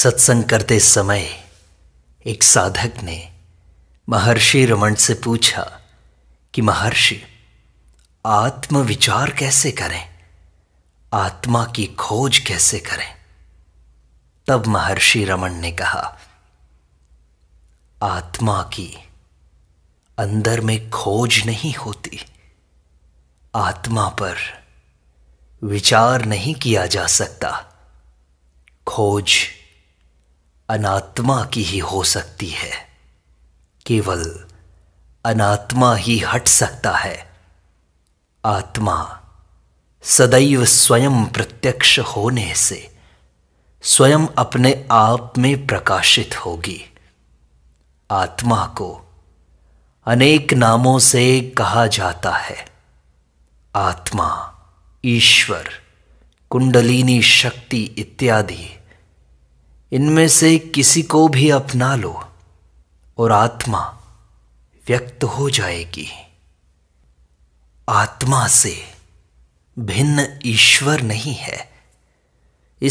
सत्संग करते समय एक साधक ने महर्षि रमण से पूछा कि महर्षि आत्मविचार कैसे करें आत्मा की खोज कैसे करें तब महर्षि रमण ने कहा आत्मा की अंदर में खोज नहीं होती आत्मा पर विचार नहीं किया जा सकता खोज अनात्मा की ही हो सकती है केवल अनात्मा ही हट सकता है आत्मा सदैव स्वयं प्रत्यक्ष होने से स्वयं अपने आप में प्रकाशित होगी आत्मा को अनेक नामों से कहा जाता है आत्मा ईश्वर कुंडलिनी शक्ति इत्यादि इनमें से किसी को भी अपना लो और आत्मा व्यक्त हो जाएगी आत्मा से भिन्न ईश्वर नहीं है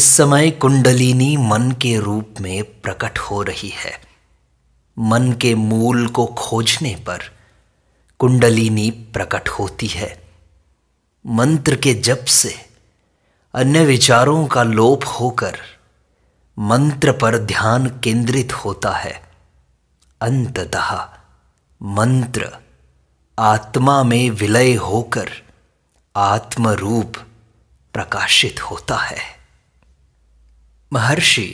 इस समय कुंडलिनी मन के रूप में प्रकट हो रही है मन के मूल को खोजने पर कुंडलिनी प्रकट होती है मंत्र के जप से अन्य विचारों का लोप होकर मंत्र पर ध्यान केंद्रित होता है अंततः मंत्र आत्मा में विलय होकर आत्मरूप प्रकाशित होता है महर्षि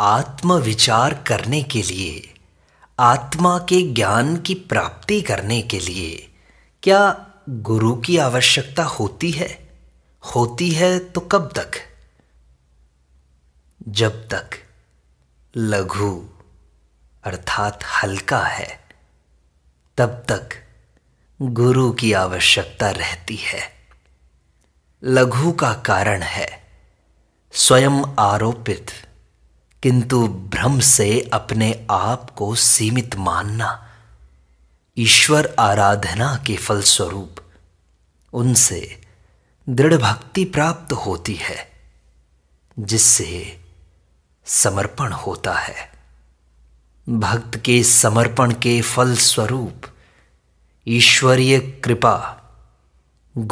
आत्मविचार करने के लिए आत्मा के ज्ञान की प्राप्ति करने के लिए क्या गुरु की आवश्यकता होती है होती है तो कब तक जब तक लघु अर्थात हल्का है तब तक गुरु की आवश्यकता रहती है लघु का कारण है स्वयं आरोपित किंतु भ्रम से अपने आप को सीमित मानना ईश्वर आराधना के फलस्वरूप उनसे दृढ़ भक्ति प्राप्त होती है जिससे समर्पण होता है भक्त के समर्पण के फल स्वरूप ईश्वरीय कृपा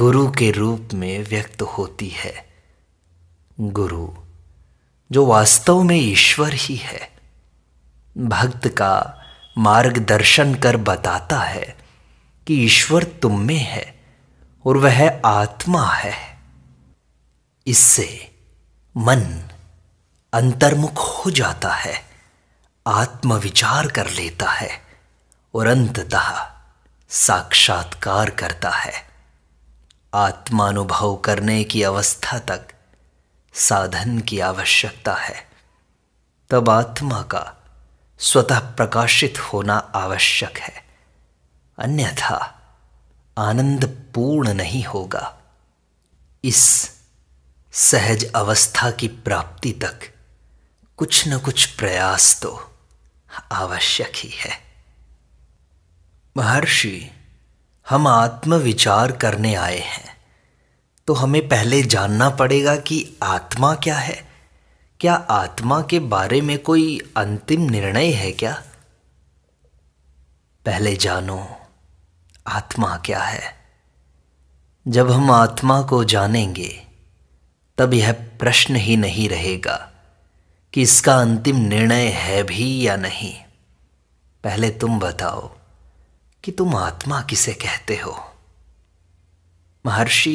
गुरु के रूप में व्यक्त होती है गुरु जो वास्तव में ईश्वर ही है भक्त का मार्गदर्शन कर बताता है कि ईश्वर तुम में है और वह आत्मा है इससे मन अंतर्मुख हो जाता है आत्मविचार कर लेता है और अंततः साक्षात्कार करता है आत्मानुभव करने की अवस्था तक साधन की आवश्यकता है तब आत्मा का स्वतः प्रकाशित होना आवश्यक है अन्यथा आनंद पूर्ण नहीं होगा इस सहज अवस्था की प्राप्ति तक कुछ न कुछ प्रयास तो आवश्यक ही है महर्षि हम आत्म विचार करने आए हैं तो हमें पहले जानना पड़ेगा कि आत्मा क्या है क्या आत्मा के बारे में कोई अंतिम निर्णय है क्या पहले जानो आत्मा क्या है जब हम आत्मा को जानेंगे तब यह प्रश्न ही नहीं रहेगा कि इसका अंतिम निर्णय है भी या नहीं पहले तुम बताओ कि तुम आत्मा किसे कहते हो महर्षि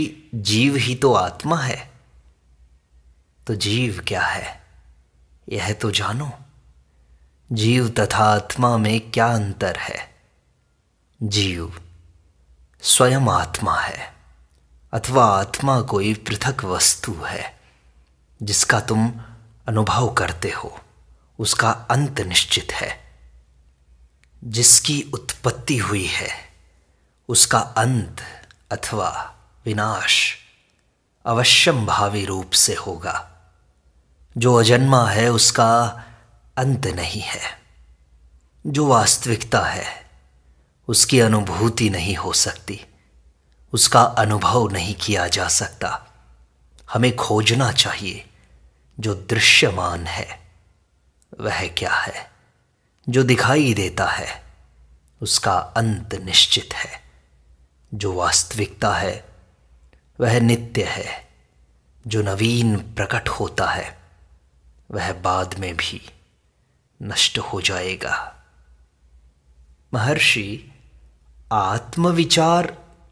जीव ही तो आत्मा है तो जीव क्या है यह तो जानो जीव तथा आत्मा में क्या अंतर है जीव स्वयं आत्मा है अथवा आत्मा कोई पृथक वस्तु है जिसका तुम अनुभव करते हो उसका अंत निश्चित है जिसकी उत्पत्ति हुई है उसका अंत अथवा विनाश अवश्यम भावी रूप से होगा जो अजन्मा है उसका अंत नहीं है जो वास्तविकता है उसकी अनुभूति नहीं हो सकती उसका अनुभव नहीं किया जा सकता हमें खोजना चाहिए जो दृश्यमान है वह क्या है जो दिखाई देता है उसका अंत निश्चित है जो वास्तविकता है वह नित्य है जो नवीन प्रकट होता है वह बाद में भी नष्ट हो जाएगा महर्षि आत्मविचार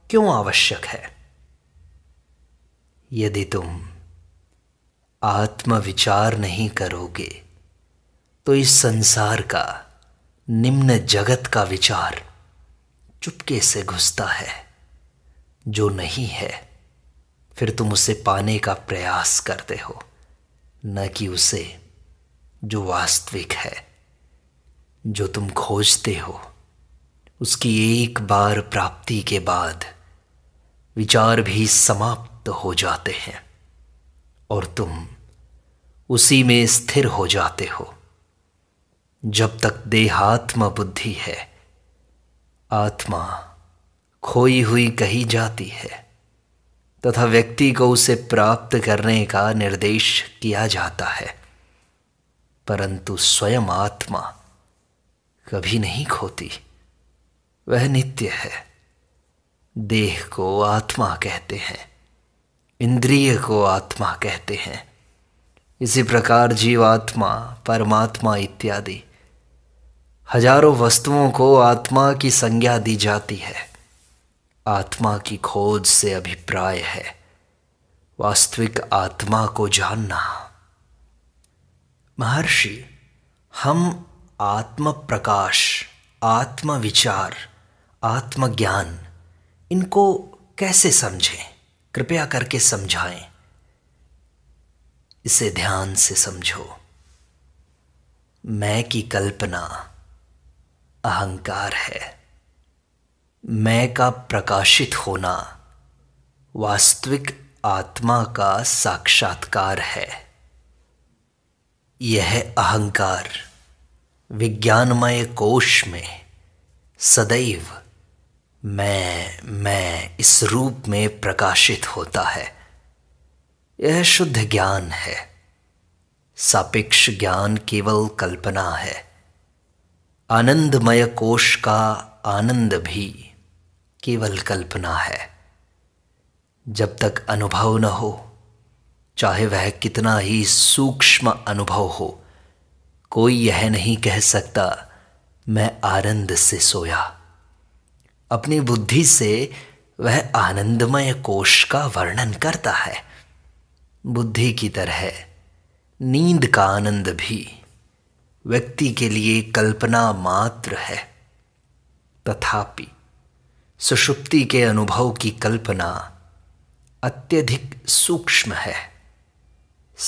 क्यों आवश्यक है यदि तुम आत्मविचार नहीं करोगे तो इस संसार का निम्न जगत का विचार चुपके से घुसता है जो नहीं है फिर तुम उसे पाने का प्रयास करते हो न कि उसे जो वास्तविक है जो तुम खोजते हो उसकी एक बार प्राप्ति के बाद विचार भी समाप्त हो जाते हैं और तुम उसी में स्थिर हो जाते हो जब तक देहात्मा बुद्धि है आत्मा खोई हुई कही जाती है तथा व्यक्ति को उसे प्राप्त करने का निर्देश किया जाता है परंतु स्वयं आत्मा कभी नहीं खोती वह नित्य है देह को आत्मा कहते हैं इंद्रिय को आत्मा कहते हैं इसी प्रकार जीवात्मा परमात्मा इत्यादि हजारों वस्तुओं को आत्मा की संज्ञा दी जाती है आत्मा की खोज से अभिप्राय है वास्तविक आत्मा को जानना महर्षि हम आत्म प्रकाश आत्म विचार आत्मज्ञान इनको कैसे समझें कृपया करके समझाएं इसे ध्यान से समझो मैं की कल्पना अहंकार है मैं का प्रकाशित होना वास्तविक आत्मा का साक्षात्कार है यह अहंकार विज्ञानमय कोश में सदैव मैं मैं इस रूप में प्रकाशित होता है यह शुद्ध ज्ञान है सापेक्ष ज्ञान केवल कल्पना है आनंदमय कोश का आनंद भी केवल कल्पना है जब तक अनुभव न हो चाहे वह कितना ही सूक्ष्म अनुभव हो कोई यह नहीं कह सकता मैं आनंद से सोया अपनी बुद्धि से वह आनंदमय कोश का वर्णन करता है बुद्धि की तरह नींद का आनंद भी व्यक्ति के लिए कल्पना मात्र है तथापि सुषुप्ति के अनुभव की कल्पना अत्यधिक सूक्ष्म है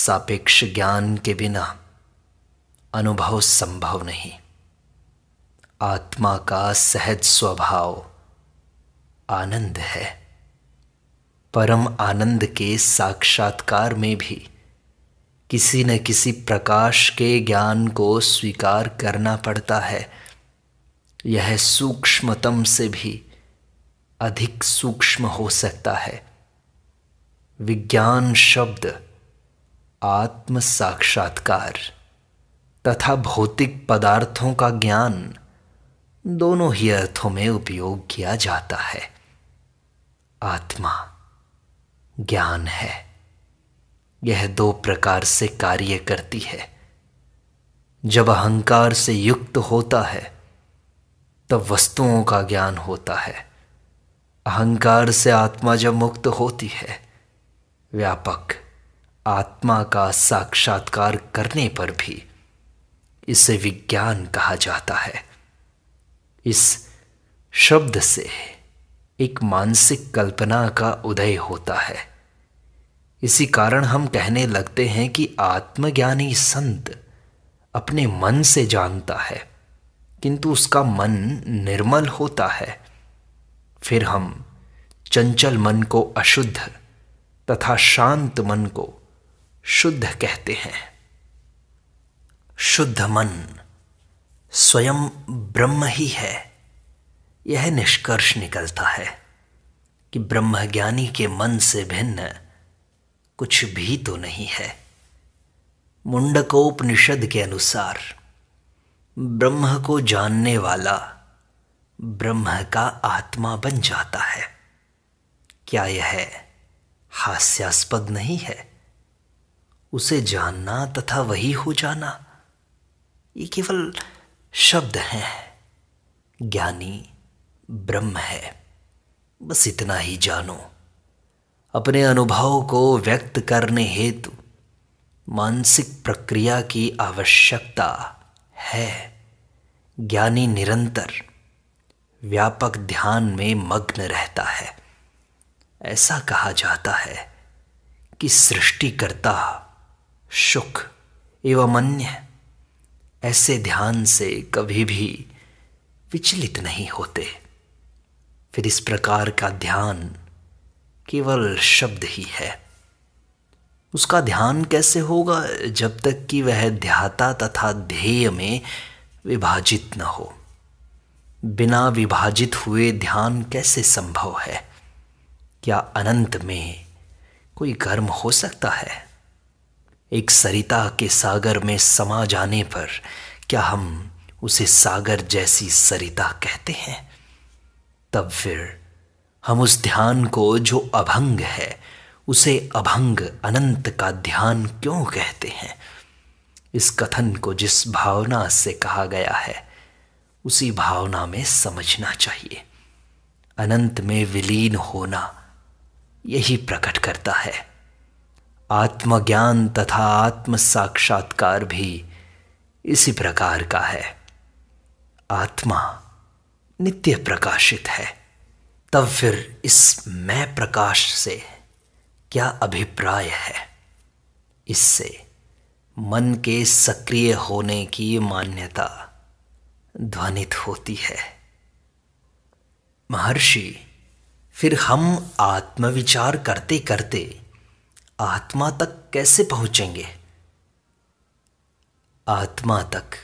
सापेक्ष ज्ञान के बिना अनुभव संभव नहीं आत्मा का सहज स्वभाव आनंद है परम आनंद के साक्षात्कार में भी किसी न किसी प्रकाश के ज्ञान को स्वीकार करना पड़ता है यह सूक्ष्मतम से भी अधिक सूक्ष्म हो सकता है विज्ञान शब्द आत्म साक्षात्कार तथा भौतिक पदार्थों का ज्ञान दोनों ही अर्थों में उपयोग किया जाता है आत्मा ज्ञान है यह दो प्रकार से कार्य करती है जब अहंकार से युक्त होता है तब वस्तुओं का ज्ञान होता है अहंकार से आत्मा जब मुक्त होती है व्यापक आत्मा का साक्षात्कार करने पर भी इसे विज्ञान कहा जाता है इस शब्द से एक मानसिक कल्पना का उदय होता है इसी कारण हम कहने लगते हैं कि आत्मज्ञानी संत अपने मन से जानता है किंतु उसका मन निर्मल होता है फिर हम चंचल मन को अशुद्ध तथा शांत मन को शुद्ध कहते हैं शुद्ध मन स्वयं ब्रह्म ही है यह निष्कर्ष निकलता है कि ब्रह्मज्ञानी के मन से भिन्न कुछ भी तो नहीं है मुंडकोपनिषद के अनुसार ब्रह्म को जानने वाला ब्रह्म का आत्मा बन जाता है क्या यह हास्यास्पद नहीं है उसे जानना तथा वही हो जाना ये केवल शब्द हैं ज्ञानी ब्रह्म है बस इतना ही जानो अपने अनुभव को व्यक्त करने हेतु मानसिक प्रक्रिया की आवश्यकता है ज्ञानी निरंतर व्यापक ध्यान में मग्न रहता है ऐसा कहा जाता है कि सृष्टिकर्ता सुख एवं अन्य ऐसे ध्यान से कभी भी विचलित नहीं होते फिर इस प्रकार का ध्यान केवल शब्द ही है उसका ध्यान कैसे होगा जब तक कि वह ध्याता तथा ध्येय में विभाजित न हो बिना विभाजित हुए ध्यान कैसे संभव है क्या अनंत में कोई गर्म हो सकता है एक सरिता के सागर में समा जाने पर क्या हम उसे सागर जैसी सरिता कहते हैं तब फिर हम उस ध्यान को जो अभंग है उसे अभंग अनंत का ध्यान क्यों कहते हैं इस कथन को जिस भावना से कहा गया है उसी भावना में समझना चाहिए अनंत में विलीन होना यही प्रकट करता है आत्मज्ञान तथा आत्म साक्षात्कार भी इसी प्रकार का है आत्मा नित्य प्रकाशित है तब फिर इस मैं प्रकाश से क्या अभिप्राय है इससे मन के सक्रिय होने की मान्यता ध्वनित होती है महर्षि फिर हम आत्मविचार करते करते आत्मा तक कैसे पहुंचेंगे आत्मा तक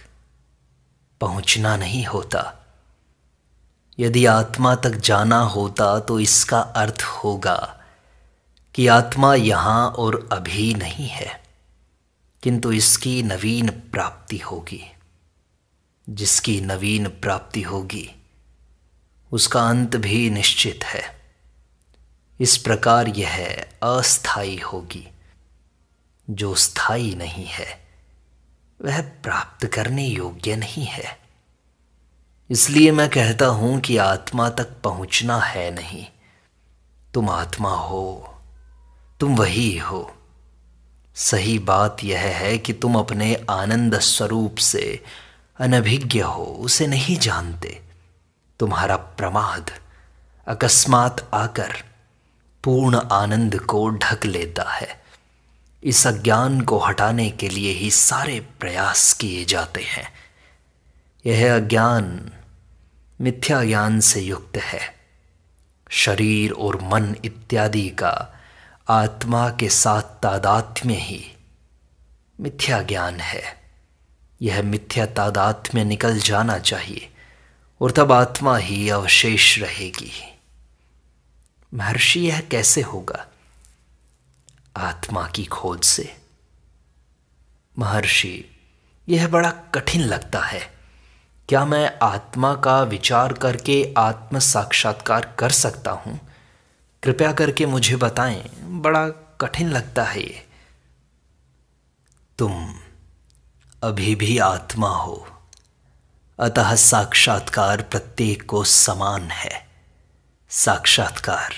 पहुंचना नहीं होता यदि आत्मा तक जाना होता तो इसका अर्थ होगा कि आत्मा यहाँ और अभी नहीं है किंतु इसकी नवीन प्राप्ति होगी जिसकी नवीन प्राप्ति होगी उसका अंत भी निश्चित है इस प्रकार यह अस्थाई होगी जो स्थायी नहीं है वह प्राप्त करने योग्य नहीं है इसलिए मैं कहता हूं कि आत्मा तक पहुंचना है नहीं तुम आत्मा हो तुम वही हो सही बात यह है कि तुम अपने आनंद स्वरूप से अनभिज्ञ हो उसे नहीं जानते तुम्हारा प्रमाद अकस्मात आकर पूर्ण आनंद को ढक लेता है इस अज्ञान को हटाने के लिए ही सारे प्रयास किए जाते हैं यह अज्ञान मिथ्या ज्ञान से युक्त है शरीर और मन इत्यादि का आत्मा के साथ तादात्म्य ही मिथ्या ज्ञान है यह मिथ्या तादात्म्य निकल जाना चाहिए और तब आत्मा ही अवशेष रहेगी महर्षि यह कैसे होगा आत्मा की खोज से महर्षि यह बड़ा कठिन लगता है क्या मैं आत्मा का विचार करके आत्म साक्षात्कार कर सकता हूँ कृपया करके मुझे बताएं बड़ा कठिन लगता है ये तुम अभी भी आत्मा हो अतः साक्षात्कार प्रत्येक को समान है साक्षात्कार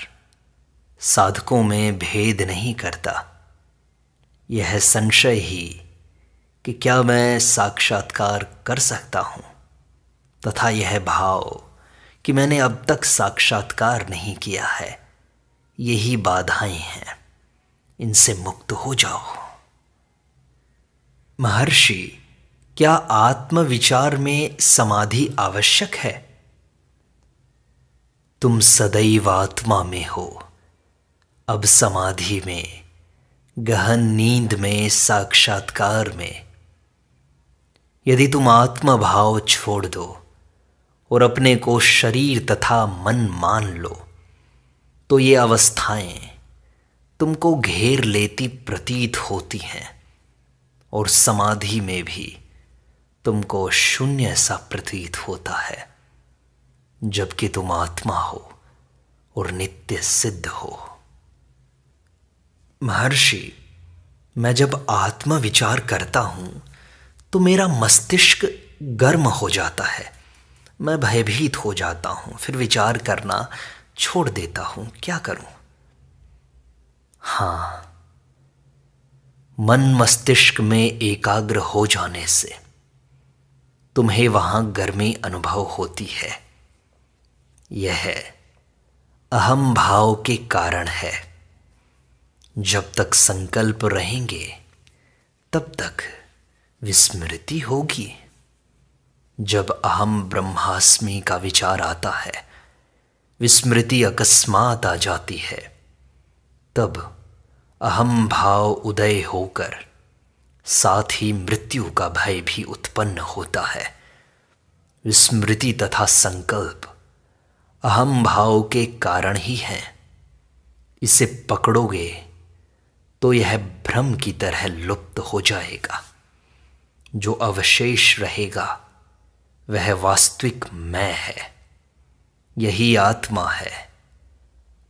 साधकों में भेद नहीं करता यह संशय ही कि क्या मैं साक्षात्कार कर सकता हूँ तथा यह भाव कि मैंने अब तक साक्षात्कार नहीं किया है यही बाधाएं हैं इनसे मुक्त हो जाओ महर्षि क्या आत्मविचार में समाधि आवश्यक है तुम सदैव आत्मा में हो अब समाधि में गहन नींद में साक्षात्कार में यदि तुम आत्मभाव छोड़ दो और अपने को शरीर तथा मन मान लो तो ये अवस्थाएं तुमको घेर लेती प्रतीत होती हैं और समाधि में भी तुमको शून्य सा प्रतीत होता है जबकि तुम आत्मा हो और नित्य सिद्ध हो महर्षि मैं जब आत्मा विचार करता हूं तो मेरा मस्तिष्क गर्म हो जाता है मैं भयभीत हो जाता हूं फिर विचार करना छोड़ देता हूं क्या करूं हां मन मस्तिष्क में एकाग्र हो जाने से तुम्हें वहां गर्मी अनुभव होती है यह अहम भाव के कारण है जब तक संकल्प रहेंगे तब तक विस्मृति होगी जब अहम ब्रह्मास्मि का विचार आता है विस्मृति अकस्मात आ जाती है तब अहम भाव उदय होकर साथ ही मृत्यु का भय भी उत्पन्न होता है विस्मृति तथा संकल्प अहम भाव के कारण ही हैं इसे पकड़ोगे तो यह भ्रम की तरह लुप्त हो जाएगा जो अवशेष रहेगा वह वास्तविक मैं है यही आत्मा है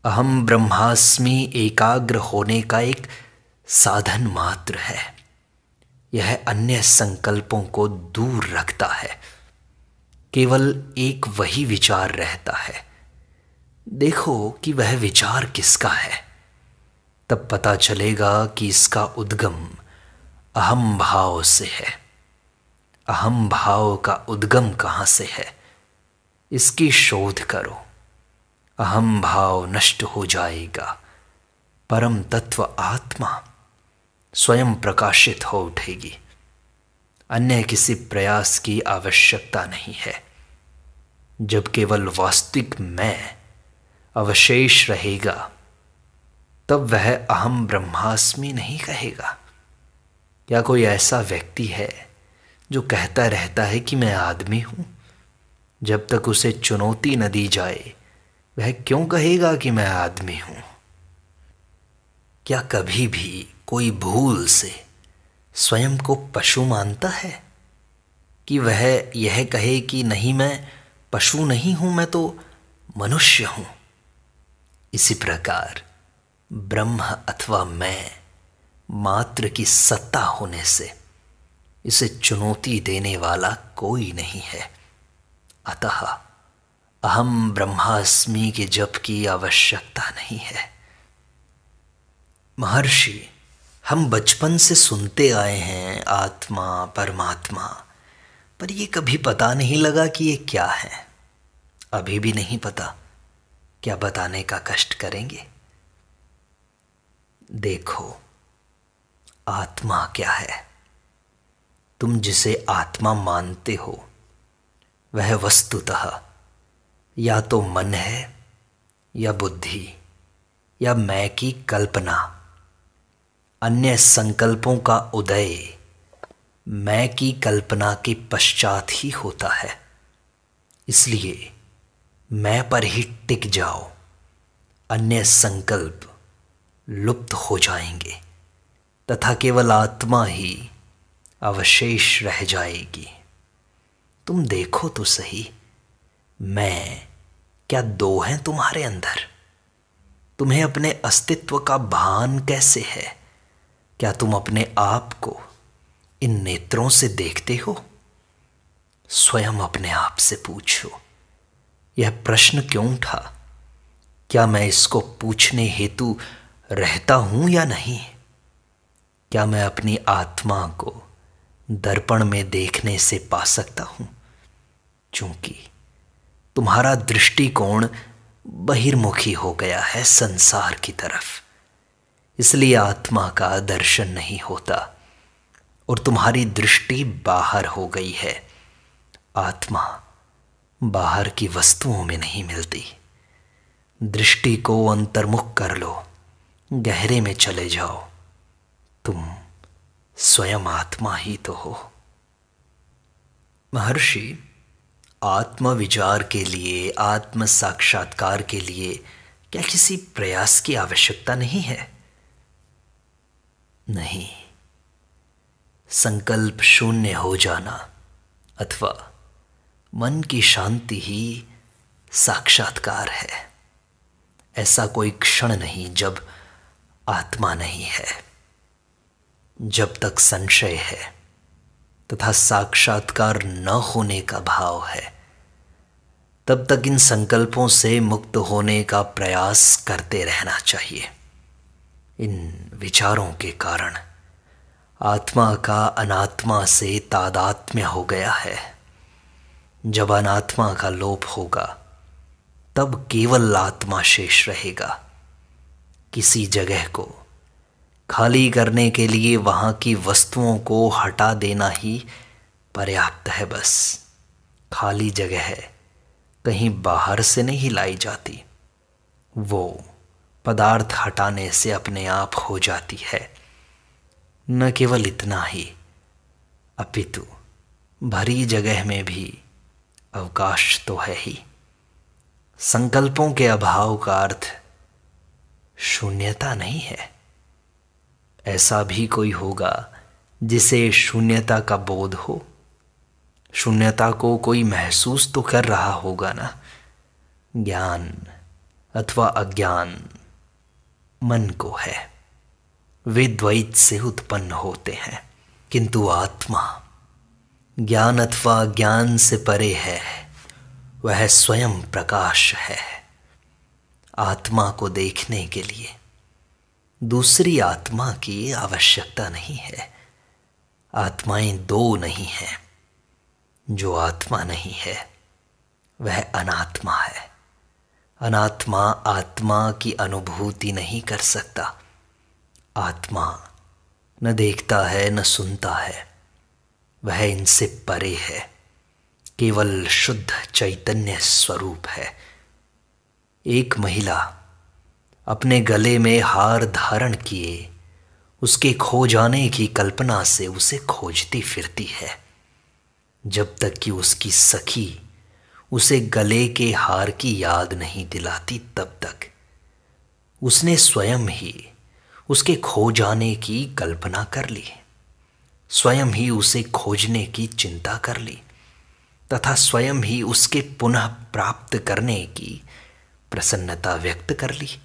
अहम ब्रह्मास्मि एकाग्र होने का एक साधन मात्र है यह अन्य संकल्पों को दूर रखता है केवल एक वही विचार रहता है देखो कि वह विचार किसका है तब पता चलेगा कि इसका उद्गम अहम भाव से है अहम भाव का उद्गम कहाँ से है इसकी शोध करो अहम भाव नष्ट हो जाएगा परम तत्व आत्मा स्वयं प्रकाशित हो उठेगी अन्य किसी प्रयास की आवश्यकता नहीं है जब केवल वास्तविक मैं अवशेष रहेगा तब वह अहम ब्रह्मास्मि नहीं कहेगा या कोई ऐसा व्यक्ति है जो कहता रहता है कि मैं आदमी हूं जब तक उसे चुनौती न दी जाए वह क्यों कहेगा कि मैं आदमी हूं क्या कभी भी कोई भूल से स्वयं को पशु मानता है कि वह यह कहे कि नहीं मैं पशु नहीं हूं मैं तो मनुष्य हूं इसी प्रकार ब्रह्म अथवा मैं मात्र की सत्ता होने से इसे चुनौती देने वाला कोई नहीं है अतः अहम ब्रह्मास्मि के जप की आवश्यकता नहीं है महर्षि हम बचपन से सुनते आए हैं आत्मा परमात्मा पर ये कभी पता नहीं लगा कि ये क्या है अभी भी नहीं पता क्या बताने का कष्ट करेंगे देखो आत्मा क्या है तुम जिसे आत्मा मानते हो वह वस्तुतः या तो मन है या बुद्धि या मैं की कल्पना अन्य संकल्पों का उदय मैं की कल्पना के पश्चात ही होता है इसलिए मैं पर ही टिक जाओ अन्य संकल्प लुप्त हो जाएंगे तथा केवल आत्मा ही अवशेष रह जाएगी तुम देखो तो सही मैं क्या दो हैं तुम्हारे अंदर तुम्हें अपने अस्तित्व का भान कैसे है क्या तुम अपने आप को इन नेत्रों से देखते हो स्वयं अपने आप से पूछो यह प्रश्न क्यों उठा क्या मैं इसको पूछने हेतु रहता हूं या नहीं क्या मैं अपनी आत्मा को दर्पण में देखने से पा सकता हूं क्योंकि तुम्हारा दृष्टिकोण बहिर्मुखी हो गया है संसार की तरफ इसलिए आत्मा का दर्शन नहीं होता और तुम्हारी दृष्टि बाहर हो गई है आत्मा बाहर की वस्तुओं में नहीं मिलती दृष्टि को अंतर्मुख कर लो गहरे में चले जाओ तुम स्वयं आत्मा ही तो हो महर्षि विचार के लिए आत्म साक्षात्कार के लिए क्या किसी प्रयास की आवश्यकता नहीं है नहीं संकल्प शून्य हो जाना अथवा मन की शांति ही साक्षात्कार है ऐसा कोई क्षण नहीं जब आत्मा नहीं है जब तक संशय है तथा साक्षात्कार न होने का भाव है तब तक इन संकल्पों से मुक्त होने का प्रयास करते रहना चाहिए इन विचारों के कारण आत्मा का अनात्मा से तादात्म्य हो गया है जब अनात्मा का लोप होगा तब केवल आत्मा शेष रहेगा किसी जगह को खाली करने के लिए वहाँ की वस्तुओं को हटा देना ही पर्याप्त है बस खाली जगह है कहीं बाहर से नहीं लाई जाती वो पदार्थ हटाने से अपने आप हो जाती है न केवल इतना ही अपितु भरी जगह में भी अवकाश तो है ही संकल्पों के अभाव का अर्थ शून्यता नहीं है ऐसा भी कोई होगा जिसे शून्यता का बोध हो शून्यता को कोई महसूस तो कर रहा होगा ना ज्ञान अथवा अज्ञान मन को है वे द्वैत से उत्पन्न होते हैं किंतु आत्मा ज्ञान अथवा ज्ञान से परे है वह स्वयं प्रकाश है आत्मा को देखने के लिए दूसरी आत्मा की आवश्यकता नहीं है आत्माएं दो नहीं हैं जो आत्मा नहीं है वह अनात्मा है अनात्मा आत्मा की अनुभूति नहीं कर सकता आत्मा न देखता है न सुनता है वह इनसे परे है केवल शुद्ध चैतन्य स्वरूप है एक महिला अपने गले में हार धारण किए उसके खो जाने की कल्पना से उसे खोजती फिरती है जब तक कि उसकी सखी उसे गले के हार की याद नहीं दिलाती तब तक उसने स्वयं ही उसके खो जाने की कल्पना कर ली स्वयं ही उसे खोजने की चिंता कर ली तथा स्वयं ही उसके पुनः प्राप्त करने की प्रसन्नता व्यक्त कर ली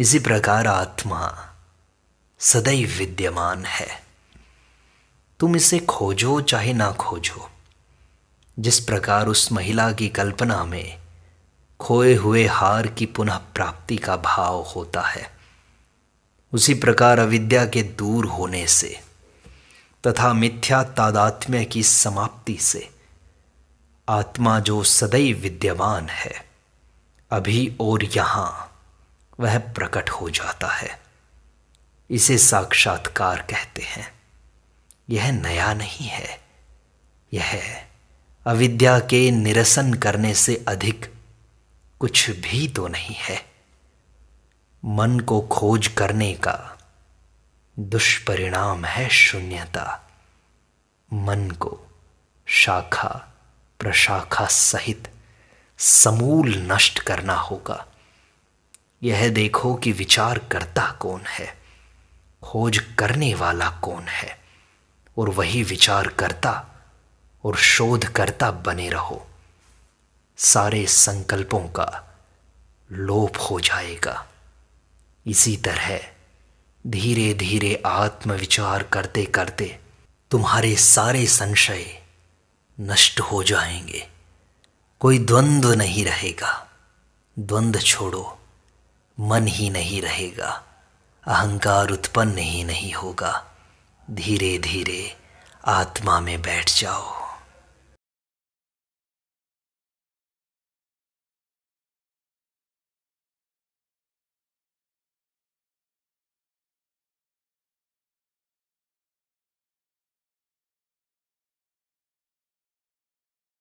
इसी प्रकार आत्मा सदैव विद्यमान है तुम इसे खोजो चाहे ना खोजो जिस प्रकार उस महिला की कल्पना में खोए हुए हार की पुनः प्राप्ति का भाव होता है उसी प्रकार अविद्या के दूर होने से तथा मिथ्या तादात्म्य की समाप्ति से आत्मा जो सदैव विद्यमान है अभी और यहाँ वह प्रकट हो जाता है इसे साक्षात्कार कहते हैं यह नया नहीं है यह अविद्या के निरसन करने से अधिक कुछ भी तो नहीं है मन को खोज करने का दुष्परिणाम है शून्यता मन को शाखा प्रशाखा सहित समूल नष्ट करना होगा यह देखो कि विचार करता कौन है खोज करने वाला कौन है और वही विचार करता और शोध करता बने रहो सारे संकल्पों का लोप हो जाएगा इसी तरह धीरे धीरे आत्मविचार करते करते तुम्हारे सारे संशय नष्ट हो जाएंगे कोई द्वंद्व नहीं रहेगा द्वंद्व छोड़ो मन ही नहीं रहेगा अहंकार उत्पन्न ही नहीं होगा धीरे धीरे आत्मा में बैठ जाओ